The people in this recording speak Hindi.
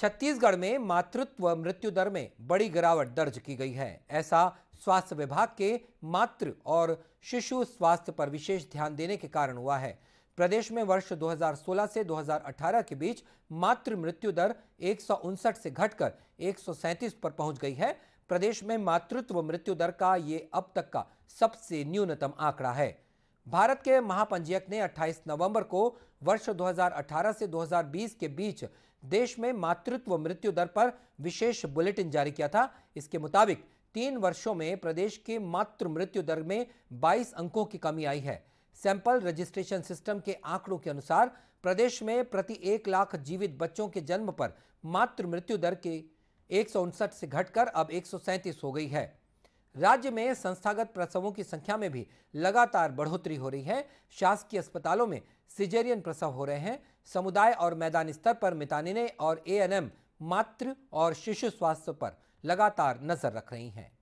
छत्तीसगढ़ में मातृत्व मृत्यु दर में बड़ी गिरावट दर्ज की गई है ऐसा स्वास्थ्य विभाग के मातृ और शिशु स्वास्थ्य पर विशेष ध्यान देने के कारण हुआ है प्रदेश में वर्ष 2016 से 2018 के बीच मातृ मृत्यु दर एक से घटकर एक पर पहुंच गई है प्रदेश में मातृत्व मृत्यु दर का ये अब तक का सबसे न्यूनतम आंकड़ा है भारत के महापंजीयक ने 28 नवंबर को वर्ष 2018 से 2020 के बीच देश में मातृत्व मृत्यु दर पर विशेष बुलेटिन जारी किया था इसके मुताबिक तीन वर्षों में प्रदेश के मातृ मृत्यु दर में 22 अंकों की कमी आई है सैंपल रजिस्ट्रेशन सिस्टम के आंकड़ों के अनुसार प्रदेश में प्रति एक लाख जीवित बच्चों के जन्म पर मातृ मृत्यु दर की एक से घटकर अब एक हो गई है राज्य में संस्थागत प्रसवों की संख्या में भी लगातार बढ़ोतरी हो रही है शासकीय अस्पतालों में सिजेरियन प्रसव हो रहे हैं समुदाय और मैदान स्तर पर मितानिने और एएनएम मातृ और शिशु स्वास्थ्य पर लगातार नजर रख रही हैं